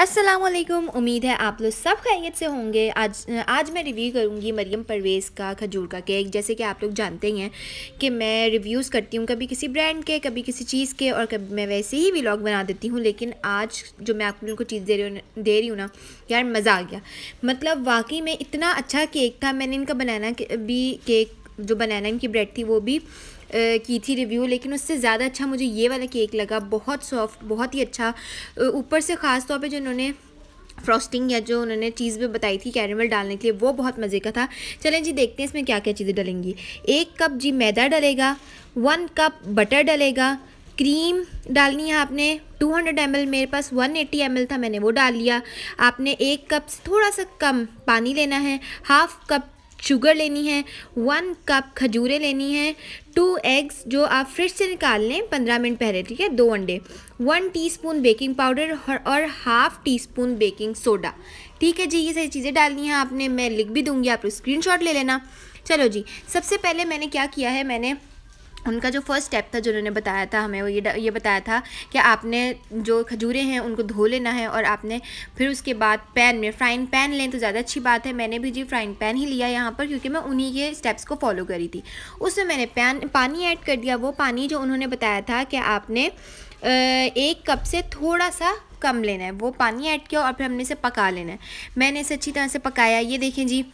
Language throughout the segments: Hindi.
असलकुम उम्मीद है आप लोग सब खैरियत से होंगे आज आज मैं रिव्यू करूँगी मरियम परवेज़ का खजूर का केक जैसे कि आप लोग जानते ही हैं कि मैं रिव्यूज़ करती हूँ कभी किसी ब्रांड के कभी किसी चीज़ के और कभी मैं वैसे ही व्लॉग बना देती हूँ लेकिन आज जो मैं आप लोगों को चीज़ दे रही हूँ दे रही हूँ ना यार मज़ा आ गया मतलब वाकई में इतना अच्छा केक था मैंने इनका बनाना भी केक जो बनाना इनकी ब्रेड थी वो भी की थी रिव्यू लेकिन उससे ज़्यादा अच्छा मुझे ये वाला केक लगा बहुत सॉफ्ट बहुत ही अच्छा ऊपर से ख़ास तौर पर जो उन्होंने फ्रॉस्टिंग या जो उन्होंने चीज़ भी बताई थी कैरेमल डालने के लिए वो बहुत मज़े का था चलें जी देखते हैं इसमें क्या क्या चीज़ें डलेंगी एक कप जी मैदा डलेगा वन कप बटर डलेगा क्रीम डालनी है आपने 200 हंड्रेड मेरे पास 180 एटी था मैंने वो डाल लिया आपने एक कप से थोड़ा सा कम पानी लेना है हाफ कप शुगर लेनी है वन कप खजूरें लेनी है टू एग्स जो आप फ्रिज से निकाल लें पंद्रह मिनट पहले ठीक है दो अंडे वन टीस्पून बेकिंग पाउडर और half teaspoon baking soda ठीक है जी ये सारी चीज़ें डालनी हैं आपने मैं लिख भी दूंगी आप स्क्रीनशॉट ले लेना चलो जी सबसे पहले मैंने क्या किया है मैंने उनका जो फर्स्ट स्टेप था जो उन्होंने बताया था हमें वो ये ये बताया था कि आपने जो खजूरें हैं उनको धो लेना है और आपने फिर उसके बाद पैन में फ्राइंग पैन लें तो ज़्यादा अच्छी बात है मैंने भी जी फ्राइंग पैन ही लिया यहाँ पर क्योंकि मैं उन्हीं के स्टेप्स को फॉलो करी थी उसमें मैंने पैन पानी ऐड कर दिया वो पानी जो उन्होंने बताया था कि आपने एक कप से थोड़ा सा कम लेना है वो पानी ऐड किया और फिर हमने इसे पका लेना है मैंने इसे अच्छी तरह से पकाया ये देखें जी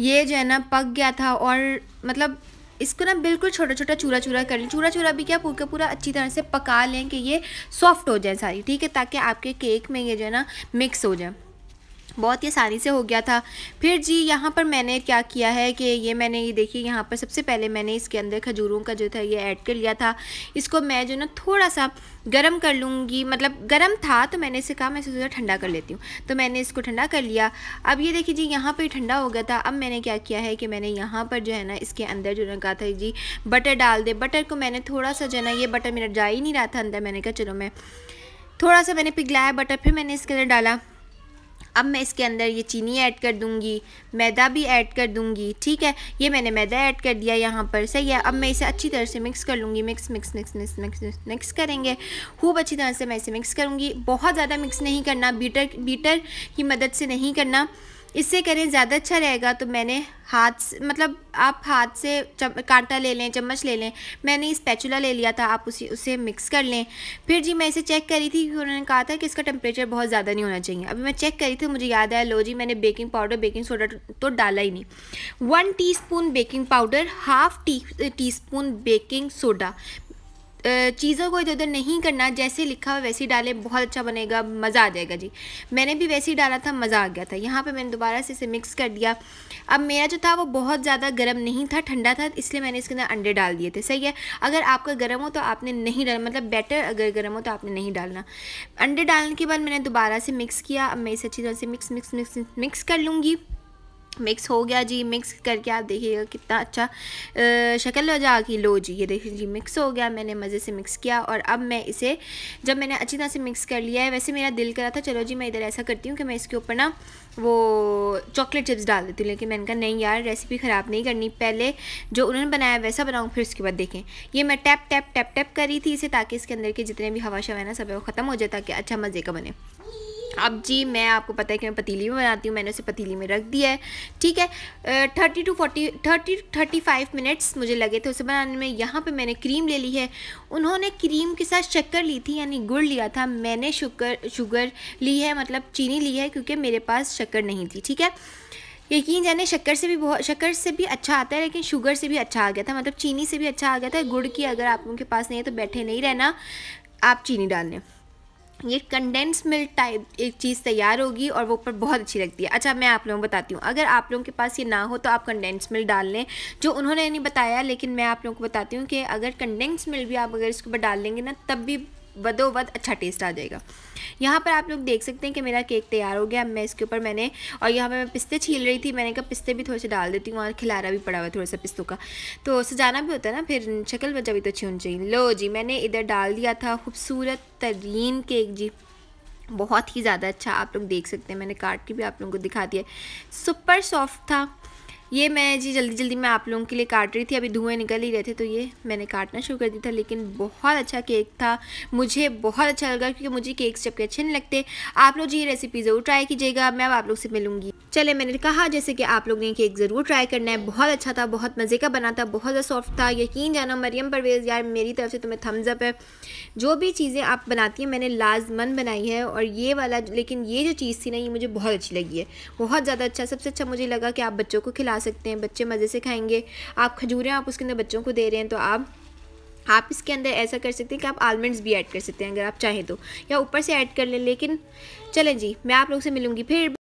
ये जो है ना पक गया था और मतलब इसको ना बिल्कुल छोटा छोटा चूरा चूरा कर लें चूरा चूरा भी क्या पूरा पूरा अच्छी तरह से पका लें कि ये सॉफ्ट हो जाए सारी ठीक है ताकि आपके केक में ये जो है ना मिक्स हो जाए बहुत ही आसानी से हो गया था फिर जी यहाँ पर मैंने क्या किया है कि ये मैंने ये देखिए यहाँ पर सबसे पहले मैंने इसके अंदर खजूरों का जो था ये ऐड कर लिया था इसको मैं जो ना थोड़ा सा गर्म कर लूँगी मतलब गर्म था तो मैंने इसे कहा मैं इसे थोड़ा ठंडा कर लेती हूँ तो मैंने इसको ठंडा कर लिया अब ये देखिए जी यहाँ पर ठंडा हो गया था अब मैंने क्या किया है कि मैंने यहाँ पर जो है ना इसके अंदर जो ना कहा था जी बटर डाल दे बटर को मैंने थोड़ा सा जो है ना ये बटर मेरा जा ही नहीं रहा था अंदर मैंने कहा चलो मैं थोड़ा सा मैंने पिघलाया बटर फिर मैंने इसके अंदर डाला अब मैं इसके अंदर ये चीनी ऐड कर दूँगी मैदा भी ऐड कर दूँगी ठीक है ये मैंने मैदा ऐड कर दिया यहाँ पर सही है अब मैं इसे अच्छी तरह से मिक्स कर लूँगी mix mix mix mix mix mix करेंगे खूब अच्छी तरह से मैं इसे मिक्स करूँगी बहुत ज़्यादा मिक्स नहीं करना बीटर बीटर की मदद से नहीं करना इससे करें ज़्यादा अच्छा रहेगा तो मैंने हाथ से मतलब आप हाथ से कांटा ले लें चम्मच ले लें मैंने इस पैचुला ले लिया था आप उसी उसे मिक्स कर लें फिर जी मैं इसे चेक करी थी उन्होंने कहा था कि इसका टेम्परेचर बहुत ज़्यादा नहीं होना चाहिए अभी मैं चेक करी थी मुझे याद आया लो जी मैंने बेकिंग पाउडर बेकिंग सोडा तो डाला ही नहीं one T baking powder half T T baking soda चीज़ों को इधर उधर नहीं करना जैसे लिखा हुआ वैसे ही डालें बहुत अच्छा बनेगा मज़ा आ जाएगा जी मैंने भी वैसे ही डाला था मज़ा आ गया था यहाँ पे मैंने दोबारा से इसे मिक्स कर दिया अब मेरा जो था वो बहुत ज़्यादा गर्म नहीं था ठंडा था इसलिए मैंने इसके अंदर अंडे डाल दिए थे सही है अगर आपका गर्म हो तो आपने नहीं डाल मतलब बेटर अगर गर्म हो तो आपने नहीं डालना अंडे डालने के बाद मैंने दोबारा से मिक्स किया अब मैं इसे अच्छी तरह से मिक्स मिक्स मिक्स मिक्स कर लूँगी मिक्स हो गया जी मिक्स करके आप देखिएगा कितना अच्छा शक्ल हो जा कि लो जी ये देखिए जी मिक्स हो गया मैंने मज़े से मिक्स किया और अब मैं इसे जब मैंने अच्छी तरह से मिक्स कर लिया है वैसे मेरा दिल करा था चलो जी मैं इधर ऐसा करती हूँ कि मैं इसके ऊपर ना वो चॉकलेट चिप्स डाल देती हूँ लेकिन मैंने कहा नहीं यार रेसिपी ख़राब नहीं करनी पहले जो उन्होंने बनाया वैसा बनाऊँ फिर उसके बाद देखें ये मैं टैप टैप टैप टैप करी थी इसे ताकि इसके अंदर के जितने भी हवा शवा है ना सब ख़त्म हो जाए ताकि अच्छा मज़े का बने अब जी मैं आपको पता है कि मैं पतीली में बनाती हूँ मैंने उसे पतीली में रख दिया है ठीक है thirty to forty thirty thirty five minutes मुझे लगे थे उसे बनाने में यहाँ पे मैंने क्रीम ले ली है उन्होंने क्रीम के साथ शक्कर ली थी यानी गुड़ लिया था मैंने शुगर शुगर ली है मतलब चीनी ली है क्योंकि मेरे पास शक्कर नहीं थी ठीक है यकीन जाने शक्कर से भी बहुत शक्कर से भी अच्छा आता है लेकिन शुगर से भी अच्छा आ गया था मतलब चीनी से भी अच्छा आ गया था गुड़ की अगर आप उनके पास नहीं है तो बैठे नहीं रहना आप चीनी डाल लें ये कंडेंस मिल्क टाइप एक चीज़ तैयार होगी और वो ऊपर बहुत अच्छी लगती है अच्छा मैं आप लोगों को बताती हूँ अगर आप लोगों के पास ये ना हो तो आप कंडेंस मिल्क डाल लें जो उन्होंने नहीं बताया लेकिन मैं आप लोगों को बताती हूँ कि अगर कंडेंस मिल्क भी आप अगर इसके ऊपर डाल लेंगे ना तब भी वदोवद अच्छा टेस्ट आ जाएगा यहाँ पर आप लोग देख सकते हैं कि मेरा केक तैयार हो गया मैं इसके ऊपर मैंने और यहाँ पर मैं पिस्ते छील रही थी मैंने कहा पिस्ते भी थोड़े से डाल देती हूँ और खिलारा भी पड़ा हुआ थोड़ा सा पिस्तों का तो सजाना भी होता है ना फिर शक्ल वजह भी तो अच्छी होनी चाहिए लो जी मैंने इधर डाल दिया था खूबसूरत तरीन केक जी बहुत ही ज़्यादा अच्छा आप लोग देख सकते हैं मैंने काट के भी आप लोगों को दिखा दिया सुपर सॉफ्ट था ये मैं जी जल्दी जल्दी मैं आप लोगों के लिए काट रही थी अभी धुएँ निकल ही रहे थे तो ये मैंने काटना शुरू कर दिया था लेकिन बहुत अच्छा केक था मुझे बहुत अच्छा लगा क्योंकि मुझे केक्स जबकि अच्छे नहीं लगते आप लोग जी ये रेसिपी ज़रूर ट्राई कीजिएगा मैं अब आप लोग से मिलूंगी चले मैंने कहा जैसे कि आप लोग ने केक ज़रूर ट्राई करना है बहुत अच्छा था बहुत मज़े का बना था बहुत ज़्यादा सॉफ्ट था यकीन जाना मरियम परवेज़ यार मेरी तरफ से तुम्हें थम्सअप है जो भी चीज़ें आप बनाती हैं मैंने लाजमन बनाई है और ये वाला लेकिन ये जो चीज़ थी ना ये मुझे बहुत अच्छी लगी है बहुत ज़्यादा अच्छा सबसे अच्छा मुझे लगा कि आप बच्चों को खिला खा सकते हैं बच्चे मज़े से खाएंगे आप खजूरें आप उसके अंदर बच्चों को दे रहे हैं तो आप आप इसके अंदर ऐसा कर सकते हैं कि आप आलमंड्स भी ऐड कर सकते हैं अगर आप चाहें तो या ऊपर से ऐड कर लें लेकिन चलें जी मैं आप लोग से मिलूँगी फिर